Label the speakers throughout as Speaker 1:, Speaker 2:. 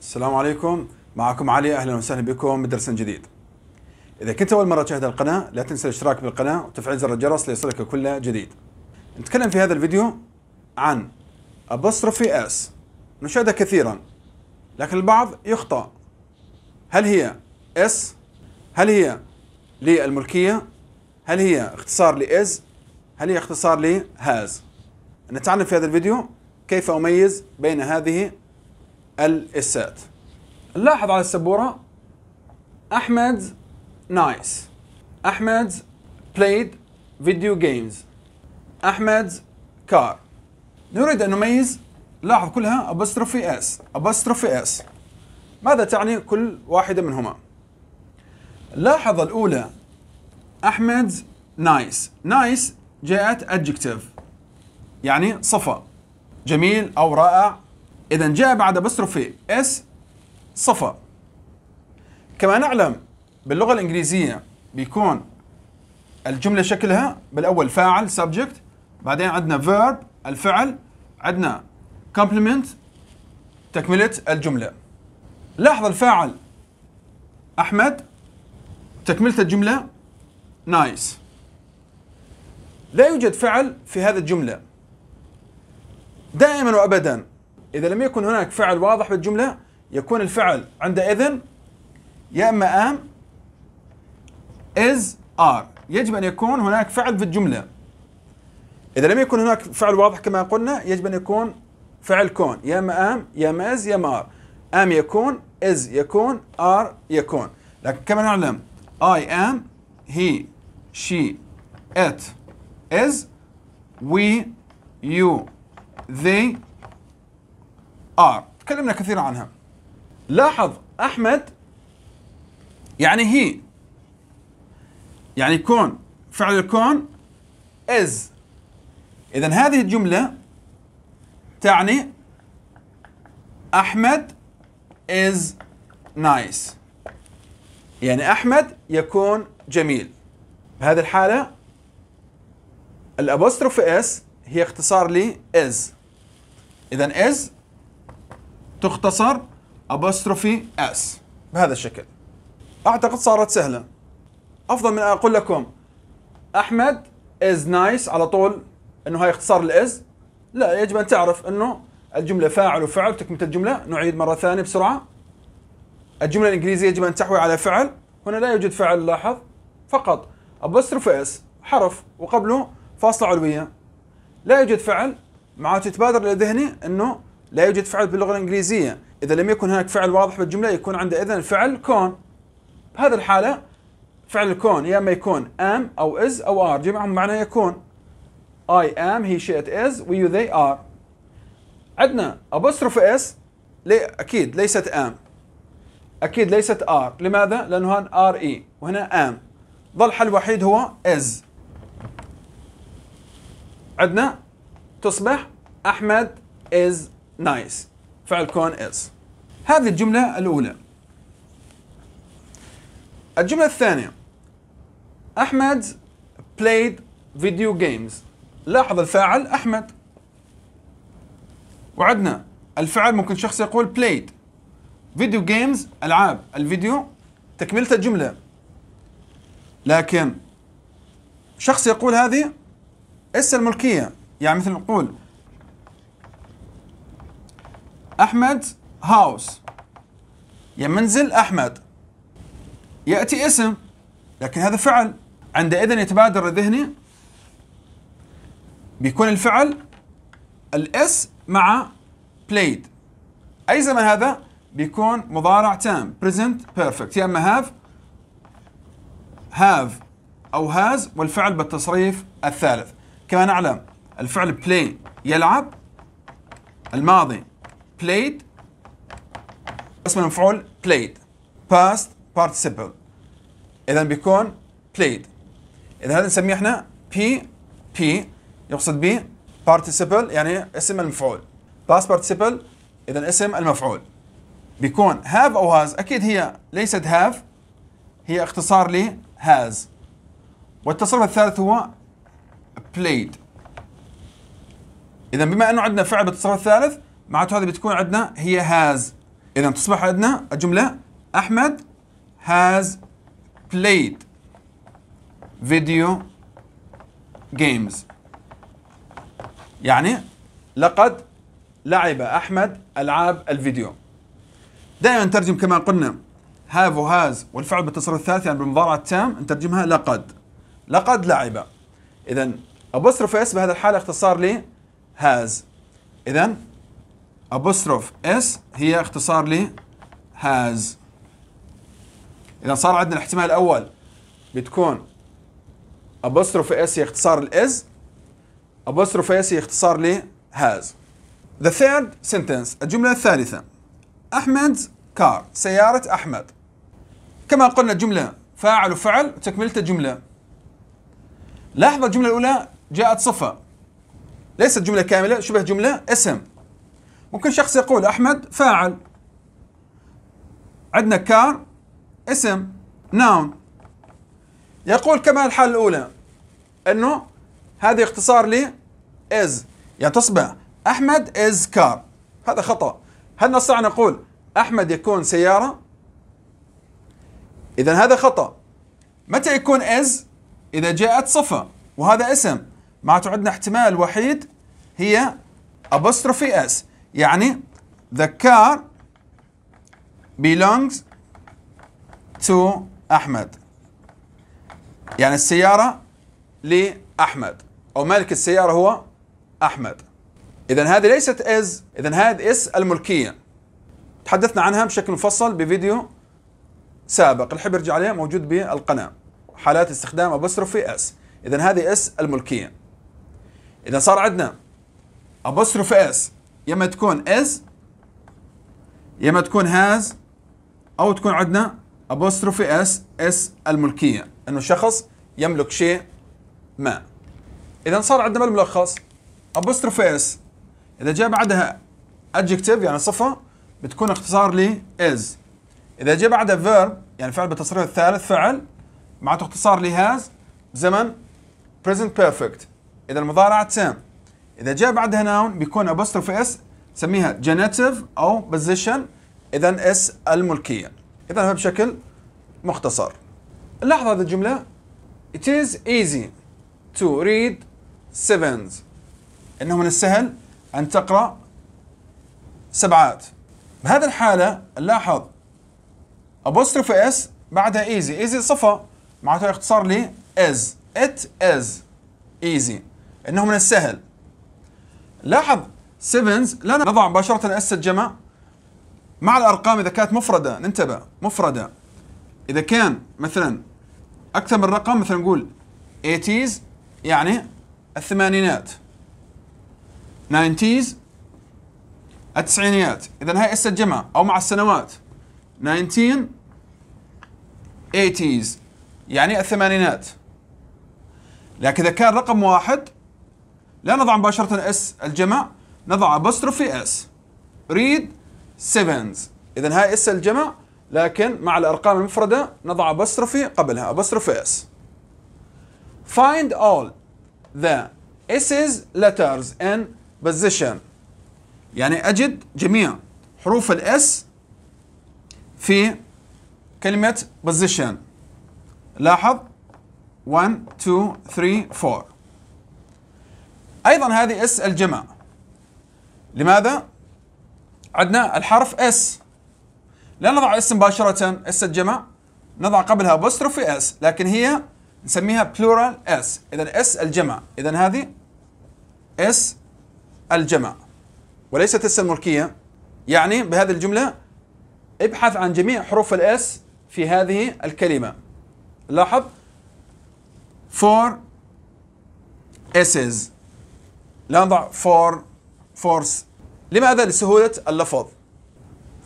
Speaker 1: السلام عليكم معكم علي اهلا وسهلا بكم بدرس جديد اذا كنت اول مره تشاهد القناه لا تنسى الاشتراك بالقناه وتفعيل زر الجرس ليصلك كل جديد نتكلم في هذا الفيديو عن ابوستروفي اس نشاهدها كثيرا لكن البعض يخطأ هل هي اس هل هي للملكيه هل هي اختصار لاز هل هي اختصار لهاز نتعلم في هذا الفيديو كيف اميز بين هذه الاسات نلاحظ على السبورة أحمد نايس أحمد played video games أحمد car نريد أن نميز لاحظ كلها ابوستروفي اس ابوستروفي اس ماذا تعني كل واحدة منهما لاحظ الأولى أحمد نايس نايس جاءت adjective يعني صفة جميل أو رائع إذا جاء بعد أبستروفي اس صفا كما نعلم باللغة الإنجليزية بيكون الجملة شكلها بالأول فاعل subject بعدين عندنا verb الفعل عندنا complement تكملة الجملة لاحظ الفاعل أحمد تكملة الجملة نايس لا يوجد فعل في هذه الجملة دائما وأبدا إذا لم يكن هناك فعل واضح بالجملة يكون الفعل عندئذ يا إما أم إز آر يجب أن يكون هناك فعل في الجملة إذا لم يكن هناك فعل واضح كما قلنا يجب أن يكون فعل كون يا إما أم يا إما إز يا إما آر أم يكون إز يكون آر يكون لكن كما نعلم I am he she it is we you they ار آه، تكلمنا كثير عنها لاحظ احمد يعني هي يعني كون فعل الكون از اذا هذه الجمله تعني احمد از نايس nice. يعني احمد يكون جميل بهذه الحاله الابوستروف اس هي اختصار ل از اذا از تختصر ابوستروفي اس بهذا الشكل اعتقد صارت سهله افضل من اقول لكم احمد از نايس على طول انه هاي اختصار الاز لا يجب ان تعرف انه الجمله فاعل وفعل تكمله الجمله نعيد مره ثانيه بسرعه الجمله الانجليزيه يجب ان تحوي على فعل هنا لا يوجد فعل لاحظ فقط ابوستروف اس حرف وقبله فاصله علويه لا يوجد فعل معناته تتبادر ذهني انه لا يوجد فعل باللغة الإنجليزية إذا لم يكن هناك فعل واضح بالجملة يكون إذن الفعل كون بهذه الحالة فعل الكون يا اما يكون ام او از او ار جمعهم معنى يكون I am he she it is we you they are عندنا أبصرف اس لي اكيد ليست ام اكيد ليست ار لماذا؟ لانه هان ار اي e، وهنا ام ظل حل وحيد هو از عندنا تصبح احمد is نايس فعل كون is هذه الجملة الأولى الجملة الثانية أحمد played video games لاحظ الفاعل أحمد وعدنا الفعل ممكن شخص يقول played video games ألعاب الفيديو تكملة الجملة لكن شخص يقول هذه اس الملكية يعني مثل نقول أحمد هاوس يا منزل أحمد يأتي اسم لكن هذا فعل عندئذ يتبادر لذهني بيكون الفعل الاس مع played أي زمن هذا بيكون مضارع تام present perfect يا إما have have أو has والفعل بالتصريف الثالث كما نعلم الفعل play يلعب الماضي played اسم المفعول played past participle اذا بيكون played اذا هذا نسميه احنا بي بي يقصد ب participle يعني اسم المفعول past participle اذا اسم المفعول بيكون have او has اكيد هي ليست have هي اختصار ل has والتصرف الثالث هو played اذا بما انه عندنا فعل بالتصرف الثالث معناته هذه بتكون عندنا هي هاز اذا تصبح عندنا الجمله احمد هاز played فيديو جيمز يعني لقد لعب احمد العاب الفيديو دائما نترجم كما قلنا هاف وهاز والفعل بالتصرف الثالث يعني بالمضارع التام نترجمها لقد لقد لعب اذا ابصرف اس بهذا الحاله اختصار لي هاز اذا أبوستروف اس هي اختصار ل has اذا صار عندنا الاحتمال الاول بتكون أبوستروف اس هي اختصار لاز أبوستروف اس هي اختصار ل has the third sentence الجمله الثالثه احمد's car سياره احمد كما قلنا الجمله فاعل وفعل تكملت جمله لاحظ الجمله الاولى جاءت صفه ليست جمله كامله شبه جمله اسم ممكن شخص يقول أحمد فاعل عندنا كار اسم ناون يقول كما الحالة الأولى أنه هذا اختصار لي از يعني تصبح أحمد از كار هذا خطأ هل نستطيع أن نقول أحمد يكون سيارة إذا هذا خطأ متى يكون از إذا جاءت صفة وهذا اسم معناته عندنا احتمال وحيد هي ابوستروفي اس يعني the car belongs to أحمد يعني السيارة لأحمد أو مالك السيارة هو أحمد إذا هذه ليست is إذا هذه إس الملكية تحدثنا عنها بشكل مفصل بفيديو سابق اللي يرجع عليه موجود بالقناة حالات استخدام في إس إذا هذه إس الملكية إذا صار عندنا في إس يا اما تكون از يا اما تكون هاز او تكون عندنا ابوستروفي اس اس الملكيه انه شخص يملك شيء ما اذا صار عندنا بالملخص ابوستروفي اس اذا جاء بعدها adjective يعني صفه بتكون اختصار ل is اذا جاء بعدها verb يعني فعل بالتصريف الثالث فعل معناته اختصار ل has زمن present perfect اذا المضارع تام اذا جاء بعدها ناون بيكون ابوستروف اس سميها جينيتيف او بوزيشن اذا اس الملكيه اذا هو بشكل مختصر لاحظ هذه الجمله it is easy to read sevens انه من السهل ان تقرا سبعات بهذه الحاله لاحظ ابوستروف اس بعدها ايزي ايزي صفه معناته اختصار لي از ات از ايزي انه من السهل لاحظ سيفنز لا نضع مباشرة اس الجمع مع الارقام اذا كانت مفردة ننتبه مفردة اذا كان مثلا اكثر من رقم مثلا نقول 80s يعني الثمانينات 90s التسعينيات اذا هاي اس الجمع او مع السنوات 19 80s يعني الثمانينات لكن اذا كان رقم واحد لا نضع مباشرة اس الجمع نضع ابستروفي اس ريد سيفنز إذا هاي اس الجمع لكن مع الأرقام المفردة نضع ابستروفي قبلها ابستروفي اس find all the s's letters in position يعني أجد جميع حروف الاس في كلمة position لاحظ 1 2 3 4 ايضا هذه اس الجمع لماذا؟ عندنا الحرف اس لا نضع اس مباشرة اس الجمع نضع قبلها ابوستروفي اس لكن هي نسميها بلورال اس اذا اس الجمع اذا هذه اس الجمع وليست اس الملكية يعني بهذه الجملة ابحث عن جميع حروف الاس في هذه الكلمة لاحظ for s's لا نضع فور فورس لماذا لسهولة اللفظ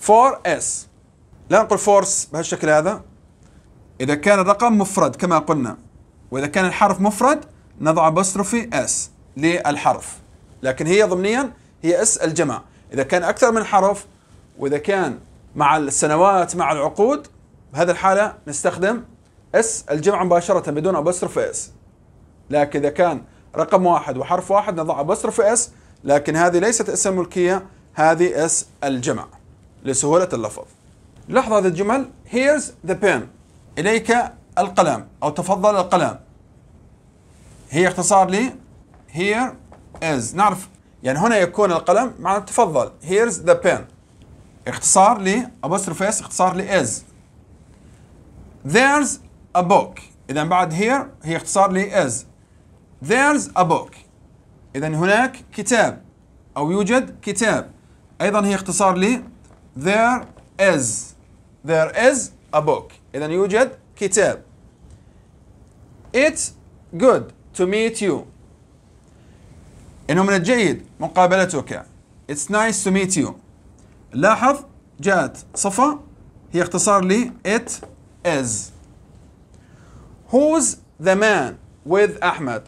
Speaker 1: فور اس لا نقول فورس بهالشكل هذا إذا كان الرقم مفرد كما قلنا وإذا كان الحرف مفرد نضع بصرفي اس للحرف لكن هي ضمنيا هي اس الجمع إذا كان أكثر من حرف وإذا كان مع السنوات مع العقود بهذه الحالة نستخدم اس الجمع مباشرة بدون ابصرف اس لكن إذا كان رقم واحد وحرف واحد نضع بصرف اس لكن هذه ليست اس الملكية هذه اس الجمع لسهولة اللفظ لحظة هذه الجمل here's the pen إليك القلم أو تفضل القلم هي اختصار لي here is نعرف يعني هنا يكون القلم مع تفضل here's the pen اختصار لي أبصر فيس اختصار لي is there's a book إذا بعد here هي اختصار لي is There's a book إذا هناك كتاب أو يوجد كتاب أيضا هي اختصار لي There is There is a book إذا يوجد كتاب It's good to meet you إنه من الجيد مقابلتك It's nice to meet you لاحظ جاءت صفة هي اختصار لي It is Who's the man with أحمد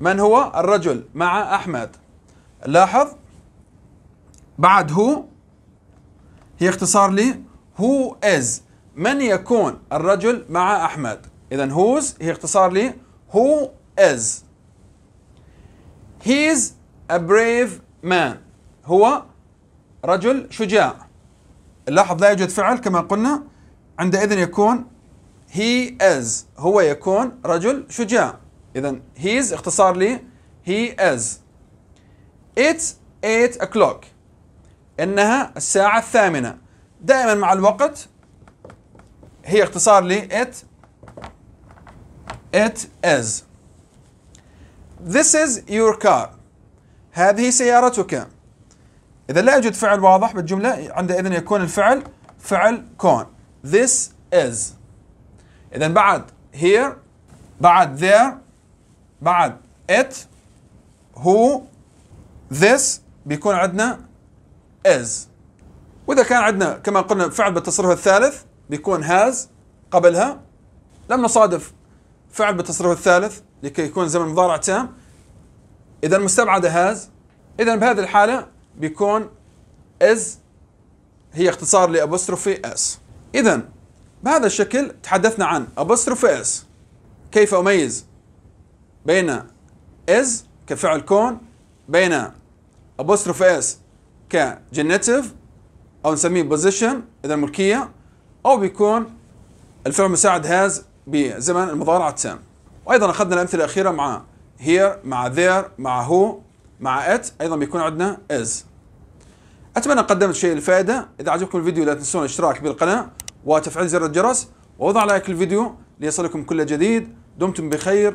Speaker 1: من هو الرجل مع أحمد لاحظ بعد هو هي اختصار لي هو از من يكون الرجل مع أحمد إذا هوز هي اختصار لي هو از He's a brave man هو رجل شجاع لاحظ لا يوجد فعل كما قلنا عندئذ يكون he is هو يكون رجل شجاع إذا هيز اختصار لي هي از It's 8 o'clock إنها الساعة الثامنة دائما مع الوقت هي اختصار لي إت it is This is your car هذه سيارتك إذا لا يوجد فعل واضح بالجملة عندئذ يكون الفعل فعل كون This is إذا بعد here بعد there بعد it who this بيكون عندنا is واذا كان عندنا كما قلنا فعل بالتصرف الثالث بيكون has قبلها لم نصادف فعل بالتصرف الثالث لكي يكون زمن مضارع تام اذا مستبعده has اذا بهذه الحاله بيكون is هي اختصار لابوستروفي اس اذا بهذا الشكل تحدثنا عن ابوستروفي اس كيف اميز بين is كفعل كون بين apostrophe اس كجنتيف او نسميه position اذا ملكيه او بيكون الفعل المساعد has بزمن المضارع التام وايضا اخذنا الامثله الاخيره مع here مع there مع who مع it ايضا بيكون عندنا is اتمنى قدمت شيء الفائده اذا عجبكم الفيديو لا تنسون الاشتراك بالقناه وتفعيل زر الجرس ووضع لايك الفيديو ليصلكم كل جديد دمتم بخير